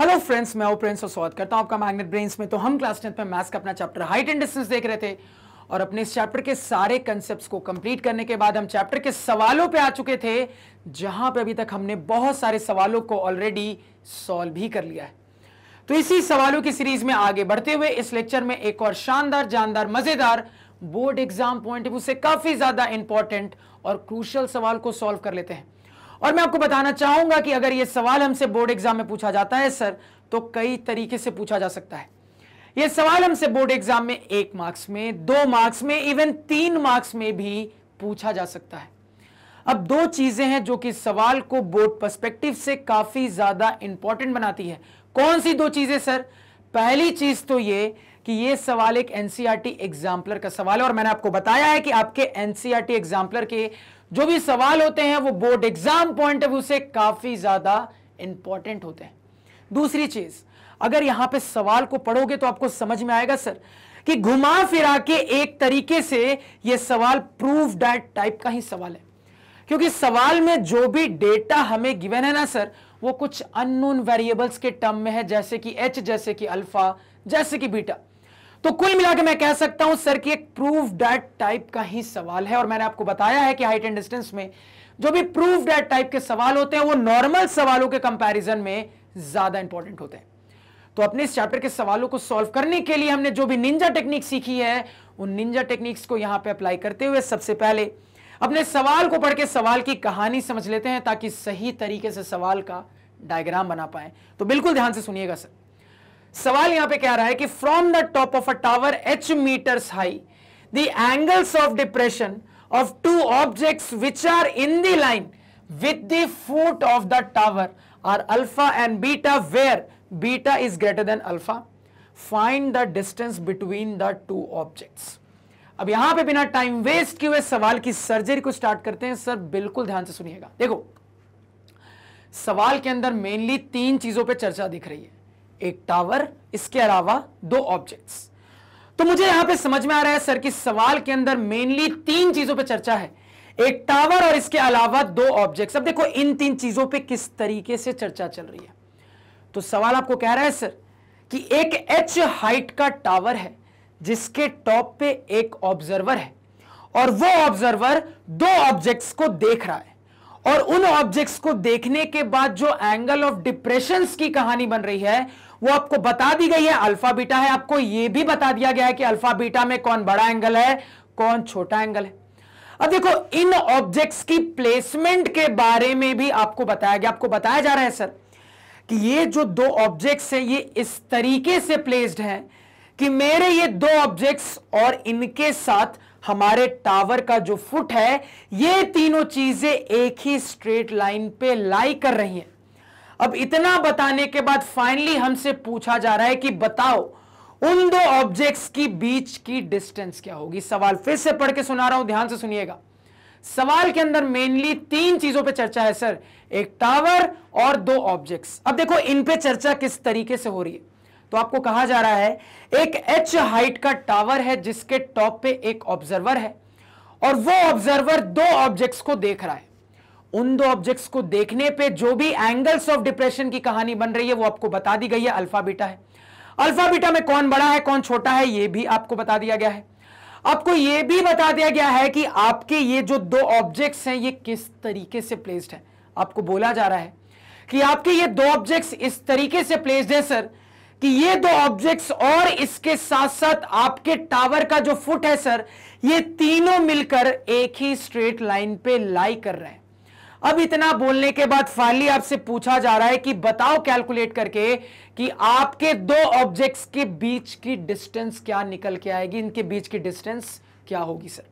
hello friends मैं Prince और स्वागत करता हूं आपका मैग्नेट ब्रेन्स में तो हम क्लास टेंथ में मैथ्स का अपना चैप्टर हाइट एंड डिस्टेंस देख रहे थे और अपने इस चैप्टर के सारे कंसेप्ट को कंप्लीट करने के बाद हम चैप्टर के सवालों पे आ चुके थे जहां पे अभी तक हमने बहुत सारे सवालों को ऑलरेडी सॉल्व भी कर लिया है तो इसी सवालों की सीरीज में आगे बढ़ते हुए इस लेक्चर में एक और शानदार जानदार मजेदार board exam point of view से काफी ज्यादा इंपॉर्टेंट और क्रूशल सवाल को सॉल्व कर लेते हैं और मैं आपको बताना चाहूंगा कि अगर ये सवाल हमसे बोर्ड एग्जाम में पूछा जाता है सर तो कई तरीके से पूछा जा सकता है ये सवाल हमसे बोर्ड एग्जाम में एक मार्क्स में दो मार्क्स में इवन तीन मार्क्स में भी पूछा जा सकता है अब दो चीजें हैं जो कि सवाल को बोर्ड पर्सपेक्टिव से काफी ज्यादा इंपॉर्टेंट बनाती है कौन सी दो चीजें सर पहली चीज तो ये कि ये सवाल एक एनसीआरटी एग्जाम्पलर का सवाल है और मैंने आपको बताया है कि आपके एनसीआरटी एग्जाम्पलर के जो भी सवाल होते हैं वो board exam point of view से काफी ज्यादा इंपॉर्टेंट होते हैं दूसरी चीज अगर यहां पे सवाल को पढ़ोगे तो आपको समझ में आएगा सर कि घुमा फिरा के एक तरीके से यह सवाल प्रूफ डैट टाइप का ही सवाल है क्योंकि सवाल में जो भी डेटा हमें गिवन है ना सर वो कुछ अननोन वेरिएबल्स के टर्म में है जैसे कि एच जैसे कि अल्फा जैसे कि बीटा तो कुल मिला के मैं कह सकता हूं सर कि एक प्रूफ डेट टाइप का ही सवाल है और मैंने आपको बताया है कि हाइट एंड डिस्टेंस में जो भी प्रूफ डेट टाइप के सवाल होते हैं वो नॉर्मल सवालों के कंपैरिजन में ज्यादा इंपॉर्टेंट होते हैं तो अपने इस चैप्टर के सवालों को सॉल्व करने के लिए हमने जो भी निंजा टेक्निक सीखी है उन निंजा टेक्निक्स को यहां पे अप्लाई करते हुए सबसे पहले अपने सवाल को पढ़ के सवाल की कहानी समझ लेते हैं ताकि सही तरीके से सवाल का डायग्राम बना पाए तो बिल्कुल ध्यान से सुनिएगा सर सवाल यहां पे कह रहा है कि from the top of a tower h meters high the angles of depression of two objects which are in the line with the foot of the tower are alpha and beta where beta is greater than alpha find the distance between the two objects अब यहां पे बिना time waste किए हुए सवाल की surgery को start करते हैं सर बिल्कुल ध्यान से सुनिएगा देखो सवाल के अंदर मेनली तीन चीजों पे चर्चा दिख रही है एक टावर इसके अलावा दो ऑब्जेक्ट्स तो मुझे यहां पे समझ में आ रहा है सर कि सवाल के अंदर मेनली तीन चीजों पे चर्चा है एक टावर और इसके अलावा दो ऑब्जेक्ट्स अब देखो इन तीन चीजों पे किस तरीके से चर्चा चल रही है तो सवाल आपको कह रहा है सर कि एक एच हाइट का टावर है जिसके टॉप पे एक ऑब्जर्वर है और वो ऑब्जर्वर दो ऑब्जेक्ट्स को देख रहा है और उन ऑब्जेक्ट्स को देखने के बाद जो एंगल ऑफ डिप्रेशन की कहानी बन रही है वो आपको बता दी गई है अल्फा बीटा है आपको यह भी बता दिया गया है कि अल्फा बीटा में कौन बड़ा एंगल है कौन छोटा एंगल है अब देखो इन ऑब्जेक्ट्स की प्लेसमेंट के बारे में भी आपको बताया गया आपको बताया जा रहा है सर कि ये जो दो ऑब्जेक्ट्स हैं ये इस तरीके से प्लेस्ड हैं कि मेरे ये दो ऑब्जेक्ट्स और इनके साथ हमारे टावर का जो फुट है ये तीनों चीजें एक ही स्ट्रेट लाइन पे लाई कर रही हैं अब इतना बताने के बाद फाइनली हमसे पूछा जा रहा है कि बताओ उन दो ऑब्जेक्ट्स की बीच की डिस्टेंस क्या होगी सवाल फिर से पढ़ के सुना रहा हूं ध्यान से सुनिएगा सवाल के अंदर मेनली तीन चीजों पे चर्चा है सर एक टावर और दो ऑब्जेक्ट्स अब देखो इन पे चर्चा किस तरीके से हो रही है तो आपको कहा जा रहा है एक एच हाइट का टावर है जिसके टॉप पे एक ऑब्जर्वर है और वो ऑब्जर्वर दो ऑब्जेक्ट्स को देख रहा है उन दो ऑब्जेक्ट्स को देखने पे जो भी एंगल्स ऑफ डिप्रेशन की कहानी बन रही है वो आपको बता दी गई है अल्फा बीटा है अल्फा बीटा में कौन बड़ा है कौन छोटा है ये भी आपको बता दिया गया है आपको ये भी बता दिया गया है कि आपके ये जो दो ऑब्जेक्ट्स हैं ये किस तरीके से प्लेस्ड है आपको बोला जा रहा है कि आपके ये दो ऑब्जेक्ट्स इस तरीके से प्लेस्ड है सर कि ये दो ऑब्जेक्ट्स और इसके साथ साथ आपके टावर का जो फुट है सर ये तीनों मिलकर एक ही स्ट्रेट लाइन पे लाई कर रहे हैं अब इतना बोलने के बाद फाइनली आपसे पूछा जा रहा है कि बताओ कैलकुलेट करके कि आपके दो ऑब्जेक्ट्स के बीच की डिस्टेंस क्या निकल के आएगी इनके बीच की डिस्टेंस क्या होगी सर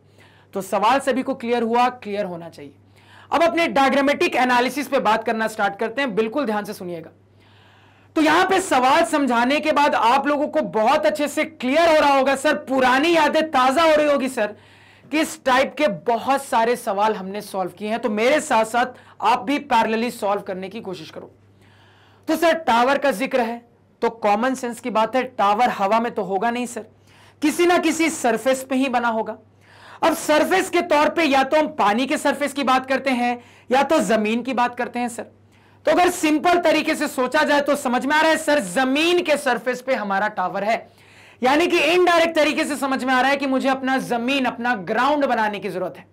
तो सवाल सभी को क्लियर हुआ क्लियर होना चाहिए अब अपने डायग्रामेटिक एनालिसिस पे बात करना स्टार्ट करते हैं बिल्कुल ध्यान से सुनिएगा तो यहां पे सवाल समझाने के बाद आप लोगों को बहुत अच्छे से क्लियर हो रहा होगा सर पुरानी यादें ताजा हो रही होगी सर किस टाइप के बहुत सारे सवाल हमने सॉल्व किए हैं तो मेरे साथ साथ आप भी पैरेलली सॉल्व करने की कोशिश करो तो सर टावर का जिक्र है तो कॉमन सेंस की बात है टावर हवा में तो होगा नहीं सर किसी ना किसी सरफेस पे ही बना होगा अब सरफेस के तौर पे या तो हम पानी के सरफेस की बात करते हैं या तो जमीन की बात करते हैं सर तो अगर सिंपल तरीके से सोचा जाए तो समझ में आ रहा है सर जमीन के सरफेस पे हमारा टावर है यानी कि इनडायरेक्ट तरीके से समझ में आ रहा है कि मुझे अपना जमीन अपना ग्राउंड बनाने की जरूरत है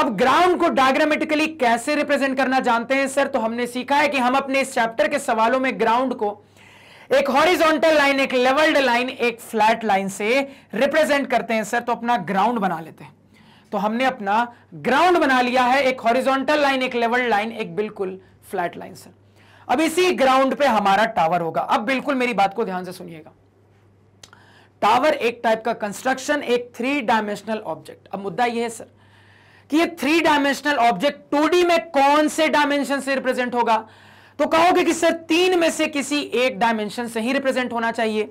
अब ग्राउंड को डायग्रामेटिकली कैसे रिप्रेजेंट करना जानते हैं सर तो हमने सीखा है कि हम अपने इस चैप्टर के सवालों में ग्राउंड को एक हॉरिजॉन्टल लाइन एक लेवल्ड लाइन एक फ्लैट लाइन से रिप्रेजेंट करते हैं सर तो अपना ग्राउंड बना लेते हैं तो हमने अपना ग्राउंड बना लिया है एक हॉरिजॉन्टल लाइन एक लेवल लाइन एक बिल्कुल फ्लैट लाइन सर अब इसी ग्राउंड पे हमारा टावर होगा अब बिल्कुल मेरी बात को ध्यान से सुनिएगा टावर एक टाइप का कंस्ट्रक्शन एक थ्री डायमेंशनल ऑब्जेक्ट अब मुद्दा यह है सर कि ये थ्री डायमेंशनल ऑब्जेक्ट टू में कौन से डायमेंशन से रिप्रेजेंट होगा तो कहोगे कि सर तीन में से किसी एक डायमेंशन से ही रिप्रेजेंट होना चाहिए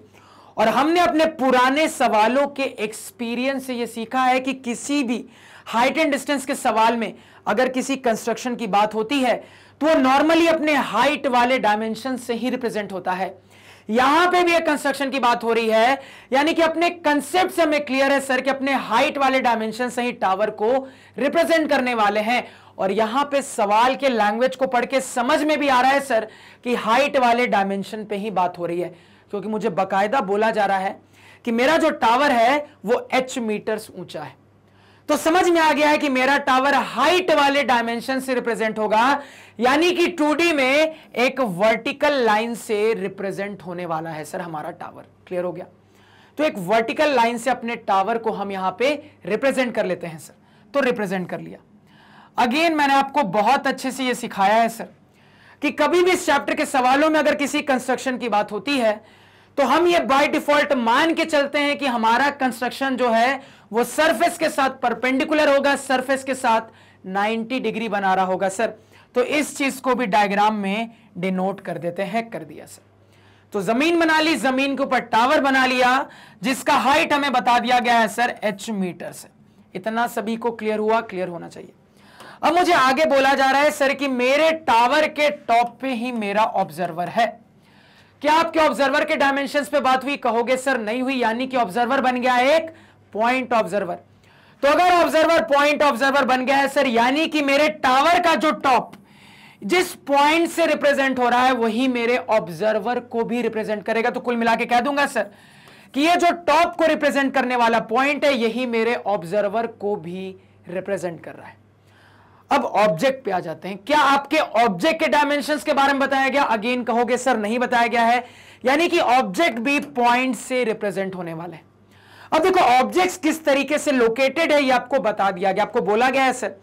और हमने अपने पुराने सवालों के एक्सपीरियंस से यह सीखा है कि किसी भी हाइट एंड डिस्टेंस के सवाल में अगर किसी कंस्ट्रक्शन की बात होती है तो वो नॉर्मली अपने हाइट वाले डायमेंशन से ही रिप्रेजेंट होता है यहां पे भी एक कंस्ट्रक्शन की बात हो रही है यानी कि अपने कंसेप्ट से हमें क्लियर है सर कि अपने हाइट वाले डायमेंशन से ही टावर को रिप्रेजेंट करने वाले हैं और यहां पे सवाल के लैंग्वेज को पढ़ के समझ में भी आ रहा है सर कि हाइट वाले डायमेंशन पे ही बात हो रही है क्योंकि मुझे बाकायदा बोला जा रहा है कि मेरा जो टावर है वो एच मीटर्स ऊंचा है तो समझ में आ गया है कि मेरा टावर हाइट वाले डायमेंशन से रिप्रेजेंट होगा यानी कि 2D में एक वर्टिकल लाइन से रिप्रेजेंट होने वाला है सर हमारा टावर क्लियर हो गया तो एक वर्टिकल लाइन से अपने टावर को हम यहां पे रिप्रेजेंट कर लेते हैं सर तो रिप्रेजेंट कर लिया अगेन मैंने आपको बहुत अच्छे से यह सिखाया है सर कि कभी भी इस चैप्टर के सवालों में अगर किसी कंस्ट्रक्शन की बात होती है तो हम ये बाय डिफॉल्ट मान के चलते हैं कि हमारा कंस्ट्रक्शन जो है वो सरफेस के साथ परपेंडिकुलर होगा सरफेस के साथ 90 डिग्री बना रहा होगा सर तो इस चीज को भी डायग्राम में डिनोट कर देते हैं कर दिया सर तो जमीन बना ली जमीन के ऊपर टावर बना लिया जिसका हाइट हमें बता दिया गया है सर एच मीटर से इतना सभी को क्लियर हुआ क्लियर होना चाहिए अब मुझे आगे बोला जा रहा है सर कि मेरे टावर के टॉप पे ही मेरा ऑब्जर्वर है क्या आपके ऑब्जर्वर के डायमेंशन पे बात हुई कहोगे सर नहीं हुई यानी कि ऑब्जर्वर बन गया एक पॉइंट ऑब्जर्वर तो अगर ऑब्जर्वर पॉइंट ऑब्जर्वर बन गया है सर यानी कि मेरे टावर का जो टॉप जिस पॉइंट से रिप्रेजेंट हो रहा है वही मेरे ऑब्जर्वर को भी रिप्रेजेंट करेगा तो कुल मिला के कह दूंगा सर कि ये जो टॉप को रिप्रेजेंट करने वाला पॉइंट है यही मेरे ऑब्जर्वर को भी रिप्रेजेंट कर रहा है अब ऑब्जेक्ट पे आ जाते हैं क्या आपके ऑब्जेक्ट के डायमेंशन के बारे में बताया गया अगेन कहोगे सर नहीं बताया गया है यानी कि ऑब्जेक्ट भी पॉइंट से रिप्रेजेंट होने वाले अब देखो ऑब्जेक्ट्स किस तरीके से लोकेटेड है ये आपको बता दिया गया आपको बोला गया है सर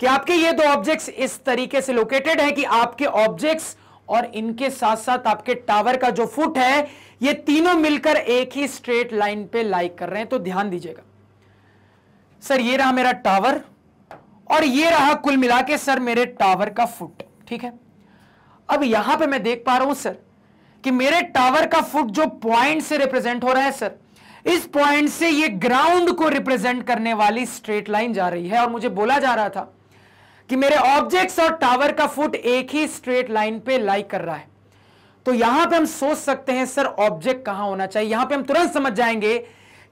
कि आपके ये दो ऑब्जेक्ट्स इस तरीके से लोकेटेड है कि आपके ऑब्जेक्ट्स और इनके साथ साथ आपके टावर का जो फुट है ये तीनों मिलकर एक ही स्ट्रेट लाइन पे लाइक कर रहे हैं तो ध्यान दीजिएगा सर ये रहा मेरा टावर और ये रहा कुल मिला के सर मेरे टावर का फुट ठीक है अब यहां पे मैं देख पा रहा हूं सर कि मेरे टावर का फुट जो पॉइंट से रिप्रेजेंट हो रहा है सर इस पॉइंट से ये ग्राउंड को रिप्रेजेंट करने वाली स्ट्रेट लाइन जा रही है और मुझे बोला जा रहा था कि मेरे ऑब्जेक्ट्स और टावर का फुट एक ही स्ट्रेट लाइन पे लाई कर रहा है तो यहां पे हम सोच सकते हैं सर ऑब्जेक्ट कहां होना चाहिए यहां पे हम तुरंत समझ जाएंगे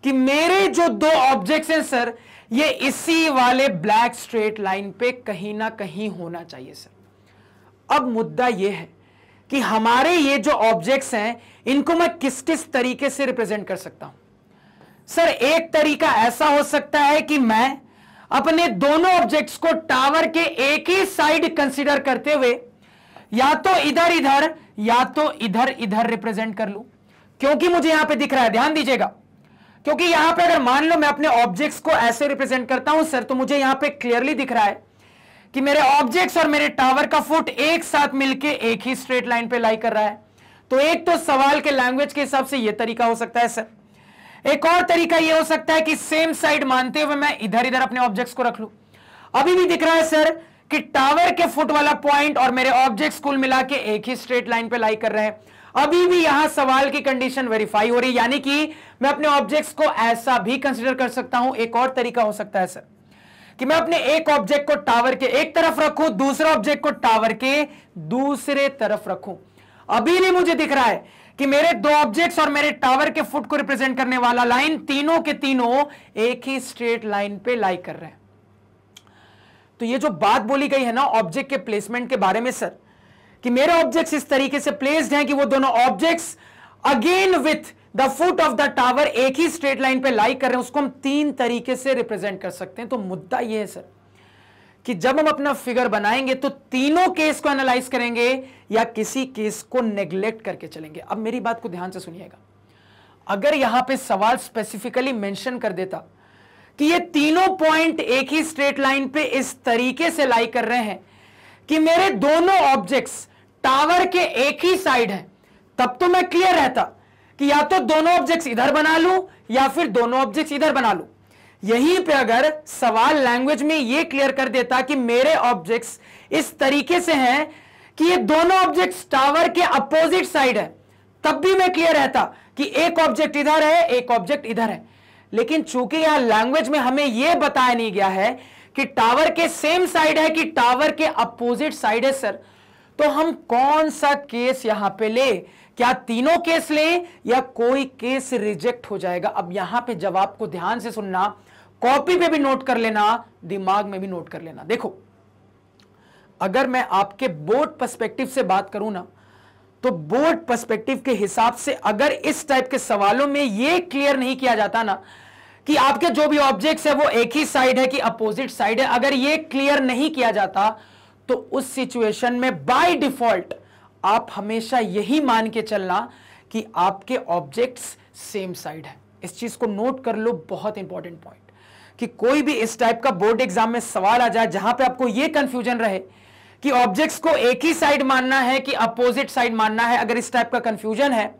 कि मेरे जो दो ऑब्जेक्ट्स हैं सर ये इसी वाले ब्लैक स्ट्रेट लाइन पे कहीं ना कहीं होना चाहिए सर अब मुद्दा ये है कि हमारे ये जो ऑब्जेक्ट्स हैं इनको मैं किस किस तरीके से रिप्रेजेंट कर सकता हूं सर एक तरीका ऐसा हो सकता है कि मैं अपने दोनों ऑब्जेक्ट्स को टावर के एक ही साइड कंसीडर करते हुए या तो इधर इधर या तो इधर इधर रिप्रेजेंट कर लू क्योंकि मुझे यहां पे दिख रहा है ध्यान दीजिएगा क्योंकि यहां पे अगर मान लो मैं अपने ऑब्जेक्ट्स को ऐसे रिप्रेजेंट करता हूं सर तो मुझे यहां पे क्लियरली दिख रहा है कि मेरे ऑब्जेक्ट्स और मेरे टावर का फुट एक साथ मिलकर एक ही स्ट्रेट लाइन पे लाई कर रहा है तो एक तो सवाल के लैंग्वेज के हिसाब से यह तरीका हो सकता है सर एक और तरीका यह हो सकता है कि सेम साइड मानते हुए मैं इधर इधर अपने ऑब्जेक्ट्स को रख लू अभी भी दिख रहा है सर कि टावर के फुट वाला पॉइंट और मेरे ऑब्जेक्ट कुल मिला के एक ही स्ट्रेट लाइन पे लाई कर रहे हैं अभी भी यहां सवाल की कंडीशन वेरीफाई हो रही है यानी कि मैं अपने ऑब्जेक्ट्स को ऐसा भी कंसिडर कर सकता हूं एक और तरीका हो सकता है सर कि मैं अपने एक ऑब्जेक्ट को टावर के एक तरफ रखूं दूसरा ऑब्जेक्ट को टावर के दूसरे तरफ रखूं अभी भी मुझे दिख रहा है कि मेरे दो ऑब्जेक्ट्स और मेरे टावर के फुट को रिप्रेजेंट करने वाला लाइन तीनों के तीनों एक ही स्ट्रेट लाइन पे लाई कर रहे हैं तो ये जो बात बोली गई है ना ऑब्जेक्ट के प्लेसमेंट के बारे में सर कि मेरे ऑब्जेक्ट्स इस तरीके से प्लेस्ड हैं कि वो दोनों objects again with the foot of the tower एक ही स्ट्रेट लाइन पे लाई कर रहे हैं उसको हम तीन तरीके से रिप्रेजेंट कर सकते हैं तो मुद्दा ये है सर कि जब हम अपना फिगर बनाएंगे तो तीनों केस को एनालाइज करेंगे या किसी केस को नेग्लेक्ट करके चलेंगे अब मेरी बात को ध्यान से सुनिएगा अगर यहां पे सवाल स्पेसिफिकली मेंशन कर देता कि ये तीनों पॉइंट एक ही स्ट्रेट लाइन पे इस तरीके से लाई कर रहे हैं कि मेरे दोनों ऑब्जेक्ट्स टावर के एक ही साइड हैं तब तो मैं क्लियर रहता कि या तो दोनों ऑब्जेक्ट्स इधर बना लूं या फिर दोनों ऑब्जेक्ट्स इधर बना लूं यहीं पे अगर सवाल लैंग्वेज में ये क्लियर कर देता कि मेरे ऑब्जेक्ट्स इस तरीके से हैं कि ये दोनों ऑब्जेक्ट्स टावर के अपोजिट साइड है तब भी मैं क्लियर रहता कि एक ऑब्जेक्ट इधर है एक ऑब्जेक्ट इधर है लेकिन चूंकि यहां लैंग्वेज में हमें यह बताया नहीं गया है कि टावर के सेम साइड है कि टावर के अपोजिट साइड है सर तो हम कौन सा केस यहां पे ले क्या तीनों केस ले या कोई केस रिजेक्ट हो जाएगा अब यहां पे जवाब को ध्यान से सुनना कॉपी पे भी नोट कर लेना दिमाग में भी नोट कर लेना देखो अगर मैं आपके बोर्ड पर्सपेक्टिव से बात करूं ना तो बोर्ड पर्सपेक्टिव के हिसाब से अगर इस टाइप के सवालों में यह क्लियर नहीं किया जाता ना कि आपके जो भी ऑब्जेक्ट्स है वो एक ही साइड है कि अपोजिट साइड है अगर ये क्लियर नहीं किया जाता तो उस सिचुएशन में बाय डिफॉल्ट आप हमेशा यही मान के चलना कि आपके ऑब्जेक्ट्स सेम साइड है इस चीज को नोट कर लो बहुत इंपॉर्टेंट पॉइंट कि कोई भी इस टाइप का बोर्ड एग्जाम में सवाल आ जाए जहां पे आपको यह कंफ्यूजन रहे कि ऑब्जेक्ट्स को एक ही साइड मानना है कि अपोजिट साइड मानना है अगर इस टाइप का कंफ्यूजन है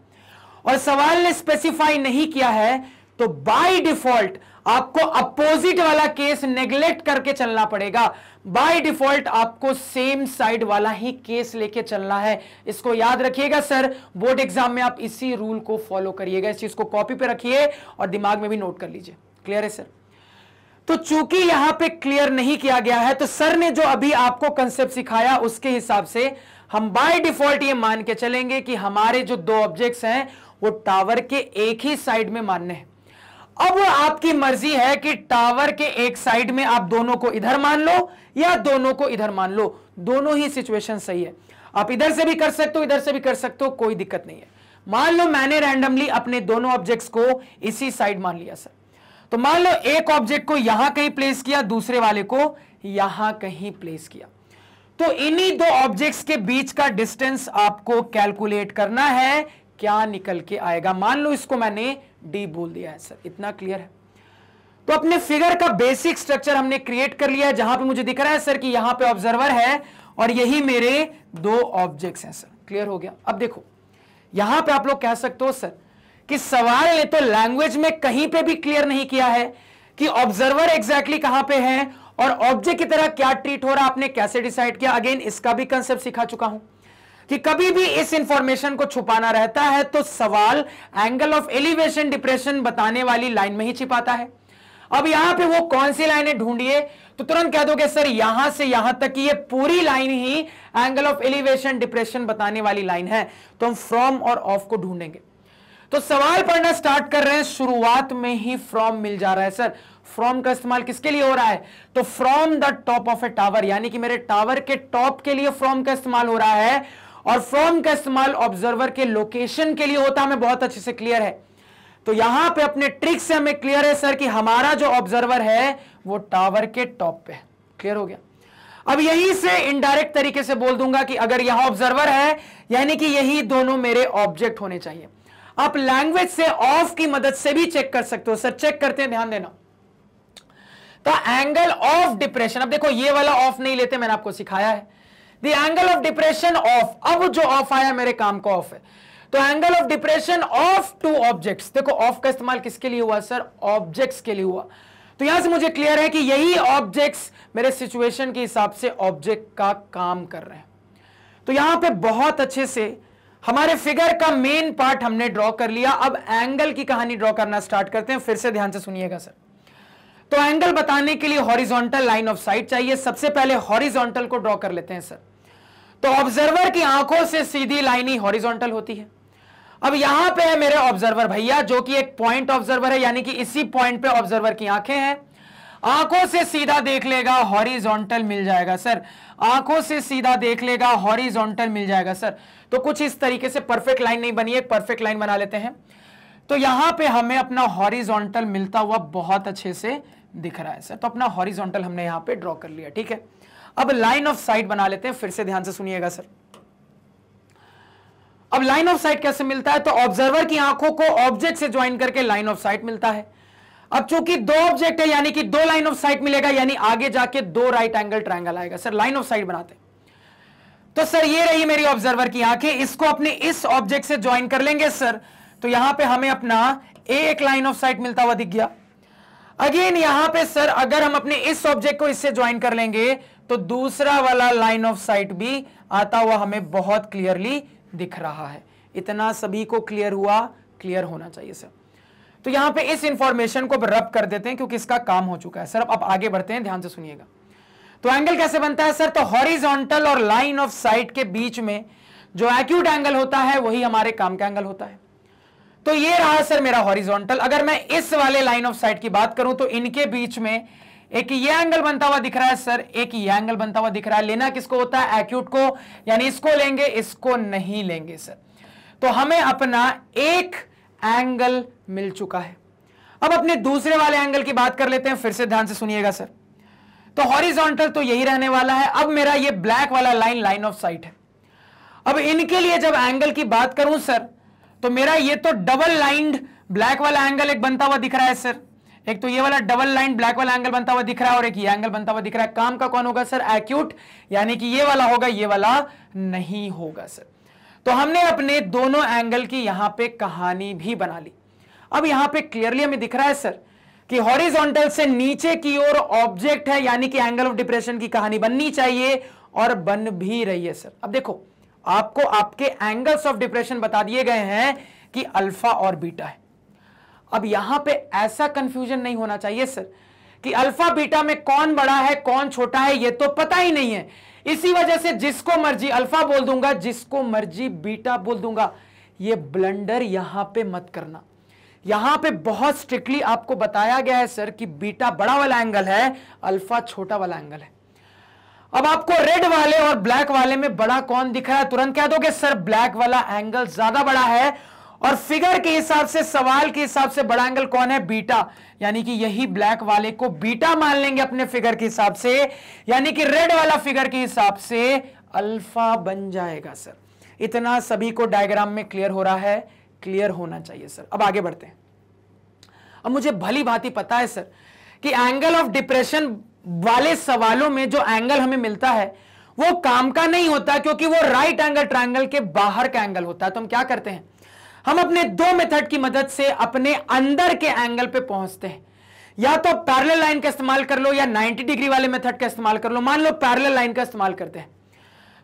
और सवाल ने स्पेसिफाई नहीं किया है तो बाय डिफॉल्ट आपको अपोजिट वाला केस नेग्लेक्ट करके चलना पड़ेगा बाय डिफॉल्ट आपको सेम साइड वाला ही केस लेके चलना है इसको याद रखिएगा सर बोर्ड एग्जाम में आप इसी रूल को फॉलो करिएगा इस चीज को कॉपी पे रखिए और दिमाग में भी नोट कर लीजिए क्लियर है सर तो चूंकि यहां पे क्लियर नहीं किया गया है तो सर ने जो अभी आपको कंसेप्ट सिखाया उसके हिसाब से हम बाय डिफॉल्ट ये मान के चलेंगे कि हमारे जो दो ऑब्जेक्ट्स हैं वो टावर के एक ही साइड में मान्य है अब आपकी मर्जी है कि टावर के एक साइड में आप दोनों को इधर मान लो या दोनों को इधर मान लो दोनों ही सिचुएशन सही है आप इधर से भी कर सकते हो इधर से भी कर सकते हो कोई दिक्कत नहीं है मान लो मैंने रैंडमली अपने दोनों ऑब्जेक्ट्स को इसी साइड मान लिया सर तो मान लो एक ऑब्जेक्ट को यहां कहीं प्लेस किया दूसरे वाले को यहां कहीं प्लेस किया तो इन्हीं दो ऑब्जेक्ट्स के बीच का डिस्टेंस आपको कैलकुलेट करना है क्या निकल के आएगा मान लो इसको मैंने डी बोल दिया है सर इतना क्लियर है तो अपने फिगर का बेसिक स्ट्रक्चर हमने क्रिएट कर लिया है जहां पे मुझे दिख रहा है सर कि यहां पे ऑब्जर्वर है और यही मेरे दो ऑब्जेक्ट्स हैं सर क्लियर हो गया अब देखो यहां पे आप लोग कह सकते हो सर कि सवाल ने तो लैंग्वेज में कहीं पे भी क्लियर नहीं किया है कि ऑब्जर्वर एग्जैक्टली कहां पे है और ऑब्जेक्ट की तरह क्या ट्रीट हो रहा आपने कैसे डिसाइड किया अगेन इसका भी कंसेप्ट सिखा चुका हूं कि कभी भी इस इंफॉर्मेशन को छुपाना रहता है तो सवाल एंगल ऑफ एलिवेशन डिप्रेशन बताने वाली लाइन में ही छिपाता है अब यहां पे वो कौन सी लाइनें ढूंढिए तो तुरंत कह दोगे सर यहां से यहां तक ये पूरी लाइन ही एंगल ऑफ एलिवेशन डिप्रेशन बताने वाली लाइन है तो हम फ्रॉम और ऑफ को ढूंढेंगे तो सवाल पढ़ना स्टार्ट कर रहे हैं शुरुआत में ही फ्रॉम मिल जा रहा है सर फ्रॉम का इस्तेमाल किसके लिए हो रहा है तो from the top of a tower यानी कि मेरे टावर के टॉप के लिए फ्रॉम का इस्तेमाल हो रहा है और फ्रॉम का इस्तेमाल ऑब्जर्वर के लोकेशन के लिए होता हमें बहुत अच्छे से क्लियर है तो यहां पे अपने ट्रिक से हमें क्लियर है सर कि हमारा जो ऑब्जर्वर है वो टावर के टॉप पे है क्लियर हो गया अब यहीं से इनडायरेक्ट तरीके से बोल दूंगा कि अगर यह ऑब्जर्वर है यानी कि यही दोनों मेरे ऑब्जेक्ट होने चाहिए आप लैंग्वेज से ऑफ की मदद से भी चेक कर सकते हो सर चेक करते हैं ध्यान देना तो एंगल ऑफ डिप्रेशन अब देखो ये वाला ऑफ नहीं लेते मैंने आपको सिखाया है the angle of depression of अब जो ऑफ आया मेरे काम का ऑफ है तो angle of depression of two objects देखो ऑफ का इस्तेमाल किसके लिए हुआ सर ऑब्जेक्ट्स के लिए हुआ तो यहां से मुझे क्लियर है कि यही ऑब्जेक्ट्स मेरे सिचुएशन के हिसाब से ऑब्जेक्ट का काम कर रहे हैं तो यहां पे बहुत अच्छे से हमारे फिगर का मेन पार्ट हमने ड्रॉ कर लिया अब एंगल की कहानी ड्रॉ करना स्टार्ट करते हैं फिर से ध्यान से सुनिएगा सर तो एंगल बताने के लिए हॉरिजॉन्टल लाइन ऑफ साइट चाहिए सबसे पहले हॉरिजॉन्टल को ड्रॉ कर लेते हैं सर तो ऑब्जर्वर की आंखों से सीधी लाइन ही हॉरिजॉन्टल होती है अब यहां पे है मेरे ऑब्जर्वर भैया जो कि एक पॉइंट ऑब्जर्वर है यानी कि इसी पॉइंट पे ऑब्जर्वर की आंखें हैं आंखों से सीधा देख लेगा हॉरिजॉन्टल मिल जाएगा सर आंखों से सीधा देख लेगा हॉरिजॉन्टल मिल जाएगा सर तो कुछ इस तरीके से परफेक्ट लाइन नहीं बनी है परफेक्ट लाइन बना लेते हैं तो यहां पे हमें अपना हॉरिजॉन्टल मिलता हुआ बहुत अच्छे से दिख रहा है सर तो अपना हॉरिजॉन्टल हमने यहां पे ड्रॉ कर लिया ठीक है अब लाइन ऑफ साइट बना लेते हैं फिर से ध्यान से सुनिएगा सर अब लाइन ऑफ साइट कैसे मिलता है तो ऑब्जर्वर की आंखों को ऑब्जेक्ट से ज्वाइन करके लाइन ऑफ साइट मिलता है अब चूंकि दो ऑब्जेक्ट है यानी कि दो लाइन ऑफ साइट मिलेगा यानी आगे जाके दो राइट एंगल ट्राइंगल आएगा सर लाइन ऑफ साइट बनाते तो सर ये रही मेरी ऑब्जर्वर की आंखें इसको अपने इस ऑब्जेक्ट से ज्वाइन कर लेंगे सर तो यहां पे हमें अपना एक लाइन ऑफ साइट मिलता हुआ दिख गया अगेन यहां पे सर अगर हम अपने इस ऑब्जेक्ट को इससे ज्वाइन कर लेंगे तो दूसरा वाला लाइन ऑफ साइट भी आता हुआ हमें बहुत क्लियरली दिख रहा है इतना सभी को क्लियर हुआ क्लियर होना चाहिए सर तो यहां पे इस इंफॉर्मेशन को रब कर देते हैं क्योंकि इसका काम हो चुका है सर अब आगे बढ़ते हैं ध्यान से सुनिएगा तो एंगल कैसे बनता है सर तो हॉरिजॉन्टल और लाइन ऑफ साइट के बीच में जो एक्यूट एंगल होता है वही हमारे काम का एंगल होता है तो ये रहा सर मेरा हॉरिजॉन्टल अगर मैं इस वाले लाइन ऑफ साइट की बात करूं तो इनके बीच में एक ये एंगल बनता हुआ दिख रहा है सर एक ये एंगल बनता हुआ दिख रहा है लेना किसको होता है एक्यूट को यानी इसको लेंगे इसको नहीं लेंगे सर तो हमें अपना एक एंगल मिल चुका है अब अपने दूसरे वाले एंगल की बात कर लेते हैं फिर से ध्यान से सुनिएगा सर तो हॉरिजॉन्टल तो यही रहने वाला है अब मेरा ये ब्लैक वाला लाइन लाइन ऑफ साइट है अब इनके लिए जब एंगल की बात करूं सर तो मेरा ये तो डबल लाइंड ब्लैक वाला एंगल एक बनता हुआ दिख रहा है सर एक तो ये वाला डबल लाइन ब्लैक वाला एंगल बनता हुआ दिख रहा है और एक ये एंगल बनता हुआ दिख रहा है काम का कौन होगा सर एक्यूट यानी कि ये वाला होगा ये वाला नहीं होगा सर तो हमने अपने दोनों एंगल की यहां पे कहानी भी बना ली अब यहां पे क्लियरली हमें दिख रहा है सर कि हॉरिजॉन्टल से नीचे की ओर ऑब्जेक्ट है यानी कि एंगल ऑफ डिप्रेशन की कहानी बननी चाहिए और बन भी रही है सर अब देखो आपको आपके एंगल्स ऑफ डिप्रेशन बता दिए गए हैं कि अल्फा और बीटा है अब यहां पे ऐसा कंफ्यूजन नहीं होना चाहिए सर कि अल्फा बीटा में कौन बड़ा है कौन छोटा है ये तो पता ही नहीं है इसी वजह से जिसको मर्जी अल्फा बोल दूंगा जिसको मर्जी बीटा बोल दूंगा ये ब्लंडर यहां पे मत करना यहां पे बहुत स्ट्रिक्टली आपको बताया गया है सर कि बीटा बड़ा वाला एंगल है अल्फा छोटा वाला एंगल है अब आपको रेड वाले और ब्लैक वाले में बड़ा कौन दिख रहा है तुरंत कह दोगे सर ब्लैक वाला एंगल ज्यादा बड़ा है और फिगर के हिसाब से सवाल के हिसाब से बड़ा एंगल कौन है बीटा यानी कि यही ब्लैक वाले को बीटा मान लेंगे अपने फिगर के हिसाब से यानी कि रेड वाला फिगर के हिसाब से अल्फा बन जाएगा सर इतना सभी को डायग्राम में क्लियर हो रहा है क्लियर होना चाहिए सर अब आगे बढ़ते हैं अब मुझे भली भांति पता है सर कि एंगल ऑफ डिप्रेशन वाले सवालों में जो एंगल हमें मिलता है वो काम का नहीं होता क्योंकि वो राइट एंगल ट्रायंगल के बाहर का एंगल होता है तो हम क्या करते हैं हम अपने दो मेथड की मदद से अपने अंदर के एंगल पे पहुंचते हैं या तो पैरल लाइन का इस्तेमाल कर लो या 90 डिग्री वाले मेथड का इस्तेमाल कर लो मान लो पैरल लाइन का इस्तेमाल करते हैं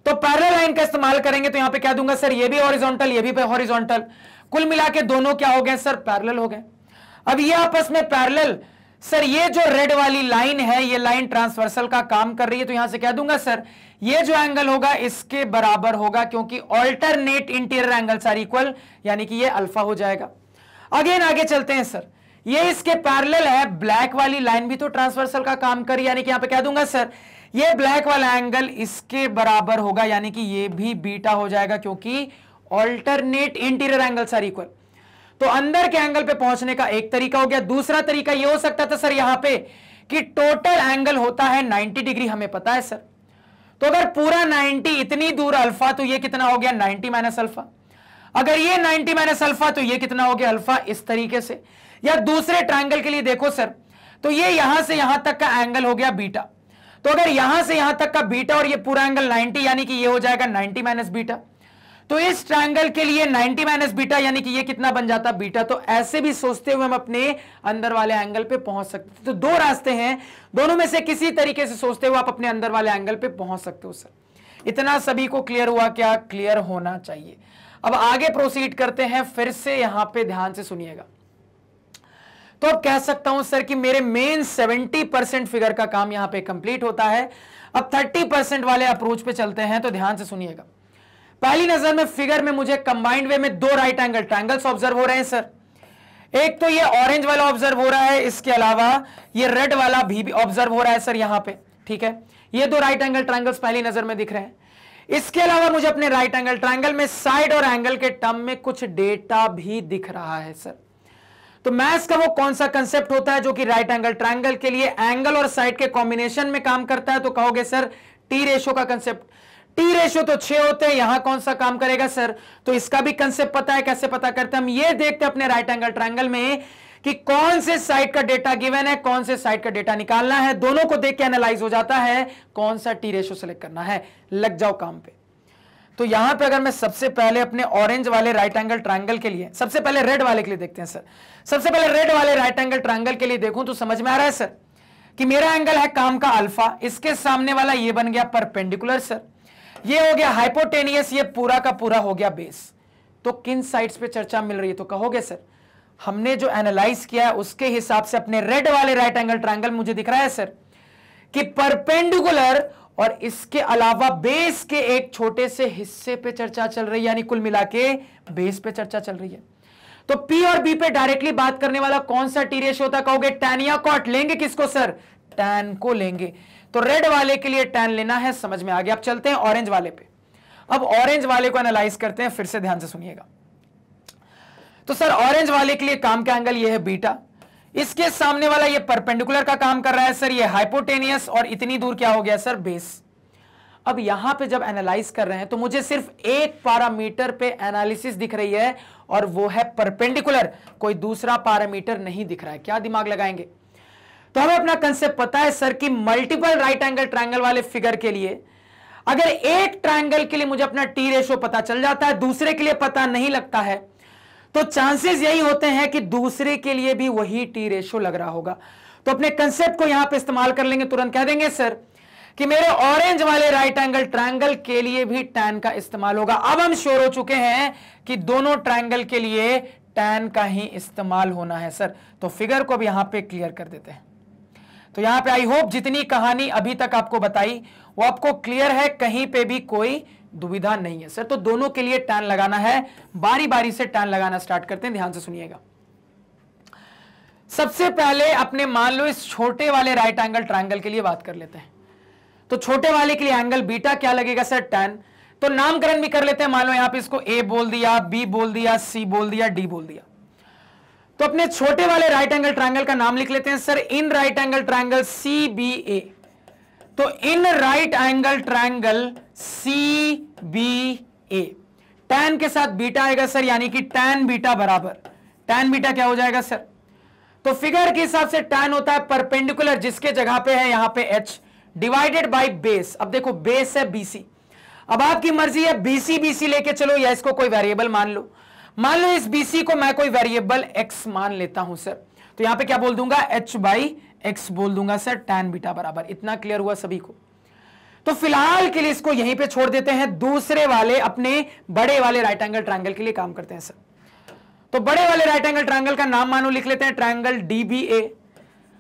तो पैरल लाइन का इस्तेमाल करेंगे तो यहां पे क्या दूंगा सर ये भी हॉरिजॉन्टल ये भी हॉरिजॉन्टल कुल मिला के दोनों क्या हो गए सर पैरल हो गए अब ये आपस में पैरल सर ये जो रेड वाली लाइन है ये लाइन ट्रांसवर्सल का काम कर रही है तो यहां से क्या दूंगा सर ये जो एंगल होगा इसके बराबर होगा क्योंकि alternate interior angles are equal यानी कि ये अल्फा हो जाएगा अगेन आगे चलते हैं सर ये इसके पैरेलल है ब्लैक वाली लाइन भी तो ट्रांसवर्सल का काम करी यानी कि यहां पे कह दूंगा सर ये ब्लैक वाला एंगल इसके बराबर होगा यानी कि ये भी बीटा हो जाएगा क्योंकि alternate interior angles are equal तो अंदर के एंगल पे पहुंचने का एक तरीका हो गया दूसरा तरीका ये हो सकता था सर यहां पे कि टोटल एंगल होता है 90 डिग्री हमें पता है सर तो अगर पूरा 90 इतनी दूर अल्फा तो ये कितना हो गया 90 माइनस अल्फा अगर ये 90 माइनस अल्फा तो ये कितना हो गया अल्फा इस तरीके से या दूसरे ट्राइंगल के लिए देखो सर तो ये यहां से यहां तक का एंगल हो गया बीटा तो अगर यहां से यहां तक का बीटा और ये पूरा एंगल 90 यानी कि ये हो जाएगा 90 माइनस बीटा तो इस ट्रायंगल के लिए 90 माइनस बीटा यानी कि ये कितना बन जाता बीटा तो ऐसे भी सोचते हुए हम अपने अंदर वाले एंगल पे पहुंच सकते तो दो रास्ते हैं दोनों में से किसी तरीके से सोचते हुए आप अपने अंदर वाले एंगल पे पहुंच सकते हो सर इतना सभी को क्लियर हुआ क्या क्लियर होना चाहिए अब आगे प्रोसीड करते हैं फिर से यहां पर ध्यान से सुनिएगा तो अब कह सकता हूं सर कि मेरे मेन 70 परसेंट फिगर का काम यहां पे कंप्लीट होता है अब 30 परसेंट वाले अप्रोच पे चलते हैं तो ध्यान से सुनिएगा पहली नजर में फिगर में मुझे कंबाइंड वे में दो राइट एंगल ट्राइंगल्स ऑब्जर्व हो रहे हैं सर एक तो ये ऑरेंज वाला ऑब्जर्व हो रहा है इसके अलावा ये रेड वाला भी ऑब्जर्व हो रहा है सर यहां पे ठीक है ये दो राइट एंगल ट्राइंगल्स पहली नजर में दिख रहे हैं इसके अलावा मुझे अपने राइट एंगल ट्राइंगल में साइड और एंगल के टर्म में कुछ डेटा भी दिख रहा है सर तो मैथ्स का वो कौन सा कंसेप्ट होता है जो कि राइट एंगल ट्राइंगल के लिए एंगल और साइड के कॉम्बिनेशन में काम करता है तो कहोगे सर टी रेशो का कंसेप्ट टी रेशियो तो छह होते हैं यहां कौन सा काम करेगा सर तो इसका भी कंसेप्ट पता है कैसे पता करते हैं हम ये देखते हैं अपने राइट एंगल ट्रायंगल में कि कौन से साइड का डेटा गिवन है कौन से साइड का डेटा निकालना है दोनों को देख के एनालाइज हो जाता है कौन सा टी रेशो सेलेक्ट करना है लग जाओ काम पे तो यहां पे अगर मैं सबसे पहले अपने ऑरेंज वाले राइट एंगल ट्रायंगल के लिए सबसे पहले रेड वाले के लिए देखते हैं सर सबसे पहले रेड वाले राइट एंगल ट्रायंगल के लिए देखूं तो समझ में आ रहा है सर कि मेरा एंगल है काम का अल्फा इसके सामने वाला ये बन गया परपेंडिकुलर सर ये हो गया हाइपोटेनियस ये पूरा का पूरा हो गया बेस तो किन साइड्स पे चर्चा मिल रही है तो कहोगे सर हमने जो एनालाइज किया है उसके हिसाब से अपने रेड वाले राइट एंगल ट्राइंगल मुझे दिख रहा है सर कि परपेंडिकुलर और इसके अलावा बेस के एक छोटे से हिस्से पे चर्चा चल रही है यानी कुल मिला के बेस पे चर्चा चल रही है तो पी और बी पे डायरेक्टली बात करने वाला कौन सा टी रेशियो कहोगे टैनिया कॉट लेंगे किसको सर टैन को लेंगे तो रेड वाले के लिए टेन लेना है समझ में आ गया अब चलते हैं ऑरेंज वाले पे अब ऑरेंज वाले को एनालाइज करते हैं फिर से ध्यान से सुनिएगा तो सर ऑरेंज वाले के लिए काम का एंगल ये है बीटा इसके सामने वाला ये परपेंडिकुलर का काम कर रहा है सर ये हाइपोटेनियस और इतनी दूर क्या हो गया सर बेस अब यहां पे जब एनालाइज कर रहे हैं तो मुझे सिर्फ एक पैरामीटर पे एनालिसिस दिख रही है और वो है परपेंडिकुलर कोई दूसरा पैरामीटर नहीं दिख रहा है क्या दिमाग लगाएंगे तो हमें अपना कंसेप्ट पता है सर कि मल्टीपल राइट एंगल ट्राइंगल वाले फिगर के लिए अगर एक ट्राइंगल के लिए मुझे अपना टी रेशो पता चल जाता है दूसरे के लिए पता नहीं लगता है तो चांसेस यही होते हैं कि दूसरे के लिए भी वही टी रेशो लग रहा होगा तो अपने कंसेप्ट को यहां पर इस्तेमाल कर लेंगे तुरंत कह देंगे सर कि मेरे ऑरेंज वाले राइट एंगल ट्राइंगल के लिए भी टैन का इस्तेमाल होगा अब हम श्योर हो चुके हैं कि दोनों ट्राइंगल के लिए टैन का ही इस्तेमाल होना है सर तो फिगर को अब यहां पे क्लियर कर देते हैं तो यहां पे आई होप जितनी कहानी अभी तक आपको बताई वो आपको क्लियर है कहीं पे भी कोई दुविधा नहीं है सर तो दोनों के लिए टैन लगाना है बारी बारी से टैन लगाना स्टार्ट करते हैं ध्यान से सुनिएगा सबसे पहले अपने मान लो इस छोटे वाले राइट एंगल ट्राइंगल के लिए बात कर लेते हैं तो छोटे वाले के लिए एंगल बीटा क्या लगेगा सर टैन तो नामकरण भी कर लेते हैं मान लो यहां पर इसको ए बोल दिया बी बोल दिया सी बोल दिया डी बोल दिया तो अपने छोटे वाले राइट एंगल ट्राइंगल का नाम लिख लेते हैं sir in right angle triangle C B A तो in right angle triangle C B A tan के साथ बीटा आएगा सर यानी कि टैन बीटा बराबर टैन बीटा क्या हो जाएगा सर तो फिगर के हिसाब से टैन होता है परपेंडिकुलर जिसके जगह पे है यहां पे एच डिवाइडेड बाय बेस अब देखो बेस है बीसी अब आपकी मर्जी है बीसी बीसी लेके चलो या इसको कोई वेरिएबल मान लो मान लो इस बीसी को मैं कोई वेरिएबल एक्स मान लेता हूं सर तो यहां पे क्या बोल दूंगा एच बाई एक्स बोल दूंगा सर टैन बीटा बराबर इतना क्लियर हुआ सभी को तो फिलहाल के लिए इसको यहीं पे छोड़ देते हैं दूसरे वाले अपने बड़े वाले राइट एंगल ट्राइंगल के लिए काम करते हैं सर तो बड़े वाले राइट एंगल ट्राइंगल का नाम मानो लिख लेते हैं ट्रायंगल डीबीए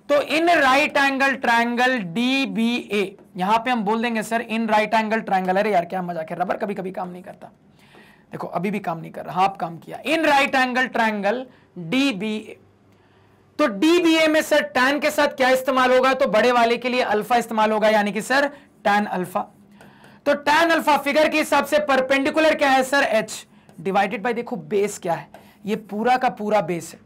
तो in right angle triangle DBA यहां पे हम बोल देंगे sir in right angle triangle अरे यार क्या मजा कर रबर कभी कभी काम नहीं करता देखो अभी भी काम नहीं कर रहा हाफ काम किया in right angle triangle D B A तो डी बी ए में सर टैन के साथ क्या इस्तेमाल होगा तो बड़े वाले के लिए अल्फा इस्तेमाल होगा यानी कि सर टैन अल्फा तो टैन अल्फा फिगर के हिसाब से परपेंडिकुलर क्या है सर एच डिवाइडेड बाई देखो बेस क्या है ये पूरा का पूरा बेस है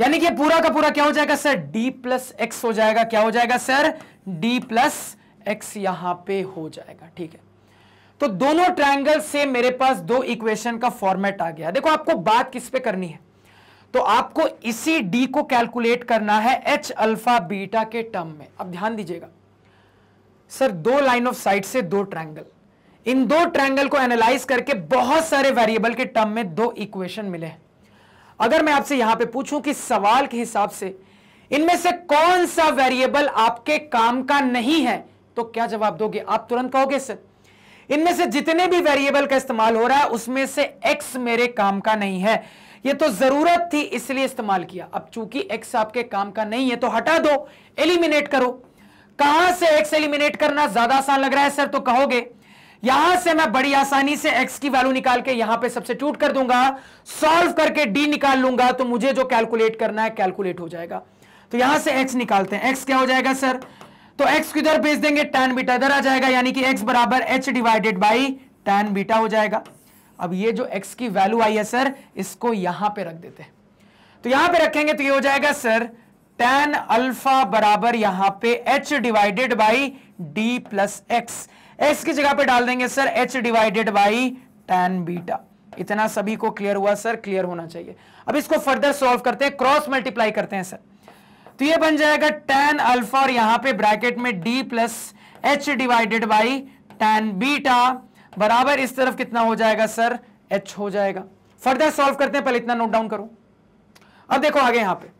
यानी कि पूरा का पूरा क्या हो जाएगा सर डी प्लस एक्स हो जाएगा क्या हो जाएगा सर डी प्लस एक्स यहां पे हो जाएगा ठीक है तो दोनों ट्रायंगल से मेरे पास दो इक्वेशन का फॉर्मेट आ गया देखो आपको बात किस पे करनी है तो आपको इसी डी को कैलकुलेट करना है एच अल्फा बीटा के टर्म में अब ध्यान दीजिएगा सर दो लाइन ऑफ साइट से दो ट्रायंगल इन दो ट्रायंगल को एनालाइज करके बहुत सारे वेरिएबल के टर्म में दो इक्वेशन मिले हैं अगर मैं आपसे यहां पे पूछूं कि सवाल के हिसाब से इनमें से कौन सा वेरिएबल आपके काम का नहीं है तो क्या जवाब दोगे आप तुरंत कहोगे सर इनमें से जितने भी वेरिएबल का इस्तेमाल हो रहा है उसमें से एक्स मेरे काम का नहीं है ये तो जरूरत थी इसलिए इस्तेमाल किया अब चूंकि एक्स आपके काम का नहीं है तो हटा दो एलिमिनेट करो कहां से एक्स एलिमिनेट करना ज्यादा आसान लग रहा है सर तो कहोगे यहां से मैं बड़ी आसानी से एक्स की वैल्यू निकाल के यहां पे टूट कर दूंगा सॉल्व करके डी निकाल लूंगा तो मुझे जो कैलकुलेट करना है कैलकुलेट हो जाएगा तो यहां से एक्स निकालते हैं एक्स क्या हो जाएगा सर तो x किधर भेज देंगे tan बीटा इधर आ जाएगा यानी कि x बराबर h divided by tan beta हो जाएगा अब ये जो x की वैल्यू आई है सर इसको यहां पे रख देते हैं तो यहां पे रखेंगे तो ये हो जाएगा सर tan अल्फा बराबर यहां पे h divided by d plus x x की जगह पे डाल देंगे sir h divided by tan beta इतना सभी को क्लियर हुआ सर क्लियर होना चाहिए अब इसको फर्दर सॉल्व करते हैं क्रॉस मल्टीप्लाई करते हैं सर तो ये बन जाएगा टेन अल्फा और यहां पे ब्रैकेट में d plus h divided by tan beta बराबर इस तरफ कितना हो जाएगा सर एच हो जाएगा फर्दर सॉल्व करते हैं पहले इतना नोट डाउन करो अब देखो आगे यहां पे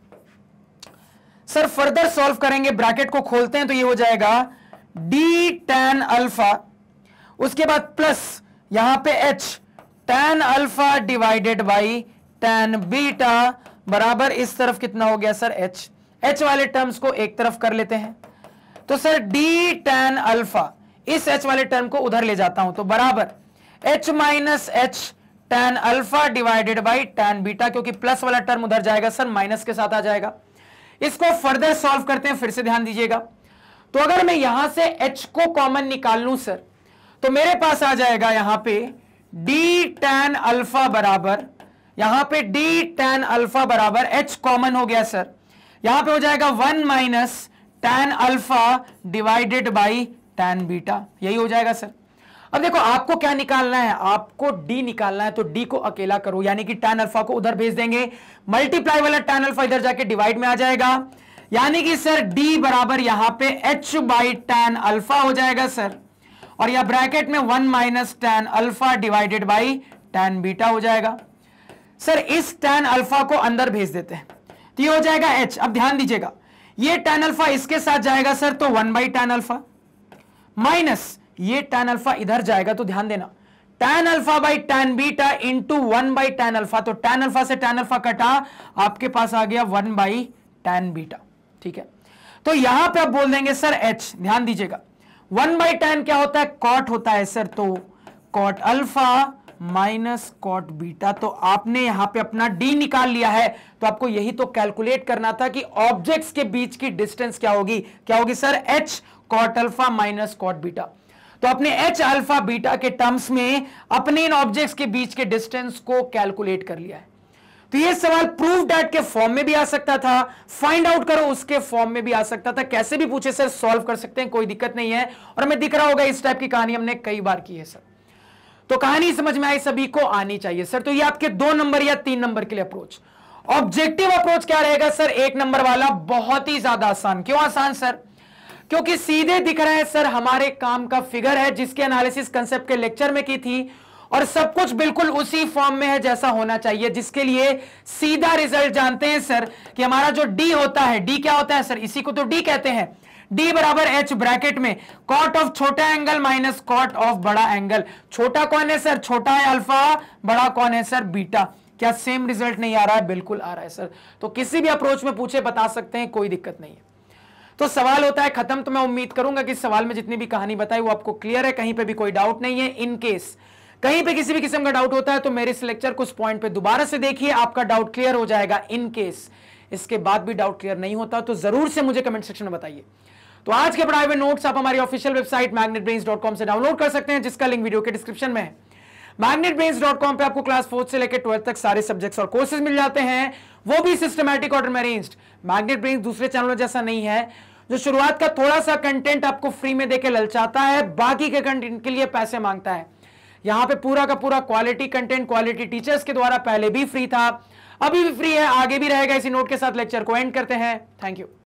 सर फर्दर सॉल्व करेंगे ब्रैकेट को खोलते हैं तो ये हो जाएगा डी टेन अल्फा उसके बाद प्लस यहां पे h tan alpha divided by tan beta बराबर इस तरफ कितना हो गया सर एच एच वाले टर्म्स को एक तरफ कर लेते हैं तो सर डी टेन अल्फा इस एच वाले टर्म को उधर ले जाता हूं तो बराबर h minus h tan alpha divided by tan beta क्योंकि प्लस वाला टर्म उधर जाएगा सर माइनस के साथ आ जाएगा इसको फर्दर सॉल्व करते हैं फिर से ध्यान दीजिएगा तो अगर मैं यहां से एच को कॉमन निकाल लू सर तो मेरे पास आ जाएगा यहां पे डी टेन अल्फा बराबर यहां पे डी टेन अल्फा बराबर एच कॉमन हो गया सर यहां पे हो जाएगा one minus tan alpha divided by tan beta यही हो जाएगा सर अब देखो आपको क्या निकालना है आपको डी निकालना है तो डी को अकेला करो यानी कि tan अल्फा को उधर भेज देंगे मल्टीप्लाई वाला tan अल्फा इधर जाके डिवाइड में आ जाएगा यानी कि सर डी बराबर यहां पे एच बाई टेन अल्फा हो जाएगा सर और यह ब्रैकेट में one minus tan alpha divided by tan beta हो जाएगा सर इस tan अल्फा को अंदर भेज देते हैं ये हो जाएगा एच अब ध्यान दीजिएगा ये टेन अल्फा इसके साथ जाएगा सर तो one by tan alpha minus ये टेन अल्फा इधर जाएगा तो ध्यान देना tan alpha by tan beta into one by tan alpha तो टेन अल्फा से टेन अल्फा कटा आपके पास आ गया वन बाई टेन बीटा ठीक है तो यहां पे आप बोल देंगे सर एच ध्यान दीजिएगा वन बाई टेन क्या होता है कॉट होता है सर तो cot alpha minus cot beta तो आपने यहां पे अपना डी निकाल लिया है तो आपको यही तो कैलकुलेट करना था कि ऑब्जेक्ट्स के बीच की डिस्टेंस क्या होगी क्या होगी sir h cot alpha minus cot beta तो अपने एच अल्फा बीटा के टर्म्स में अपने इन ऑब्जेक्ट्स के बीच के डिस्टेंस को कैलकुलेट कर लिया है तो ये सवाल प्रूफ डैट के फॉर्म में भी आ सकता था फाइंड आउट करो उसके फॉर्म में भी आ सकता था कैसे भी पूछे सर सॉल्व कर सकते हैं कोई दिक्कत नहीं है और हमें दिख रहा होगा इस टाइप की कहानी हमने कई बार की है सर तो कहानी समझ में आई सभी को आनी चाहिए सर तो ये आपके दो नंबर या तीन नंबर के लिए अप्रोच ऑब्जेक्टिव अप्रोच क्या रहेगा सर एक नंबर वाला बहुत ही ज्यादा आसान क्यों आसान सर क्योंकि सीधे दिख रहा है सर हमारे काम का फिगर है जिसके एनालिसिस कंसेप्ट के लेक्चर में की थी और सब कुछ बिल्कुल उसी फॉर्म में है जैसा होना चाहिए जिसके लिए सीधा रिजल्ट जानते हैं सर कि हमारा जो डी होता है डी क्या होता है सर इसी को तो डी कहते हैं डी बराबर एच ब्रैकेट में कॉट ऑफ छोटा एंगल माइनस कॉट ऑफ बड़ा एंगल छोटा कौन है सर छोटा है अल्फा बड़ा कौन है सर बीटा क्या सेम रिजल्ट नहीं आ रहा है बिल्कुल आ रहा है सर तो किसी भी अप्रोच में पूछे बता सकते हैं कोई दिक्कत नहीं है तो सवाल होता है खत्म तो मैं उम्मीद करूंगा कि सवाल में जितनी भी कहानी बताई वो आपको क्लियर है कहीं पे भी कोई डाउट नहीं है इन केस कहीं पे किसी भी किस्म का डाउट होता है तो मेरे इस लेक्चर को उस पॉइंट पे दोबारा से देखिए आपका डाउट क्लियर हो जाएगा इन केस इसके बाद भी डाउट क्लियर नहीं होता तो जरूर से मुझे कमेंट सेक्शन में बताइए तो आज के पढ़ाए हुए नोट्स आप हमारी ऑफिशियल वेबसाइट मैग्नेट से डाउनलोड कर सकते हैं जिसका लिंक वीडियो के डिस्क्रिप्शन में है मैग्नेट पे आपको क्लास फोर्थ से लेकर ट्वेल्थ तक सारे सब्जेक्ट्स और कोर्सेज मिल जाते हैं वो भी सिस्टमैटिक ऑर्डर में अरेंज मैग्नेट ब्रेन्स दूसरे चैनलों जैसा नहीं है जो शुरुआत का थोड़ा सा कंटेंट आपको फ्री में देकर ललचाता है बाकी के कंटेंट के लिए पैसे मांगता है यहां पे पूरा का पूरा क्वालिटी कंटेंट क्वालिटी टीचर्स के द्वारा पहले भी फ्री था अभी भी फ्री है आगे भी रहेगा इसी नोट के साथ लेक्चर को एंड करते हैं थैंक यू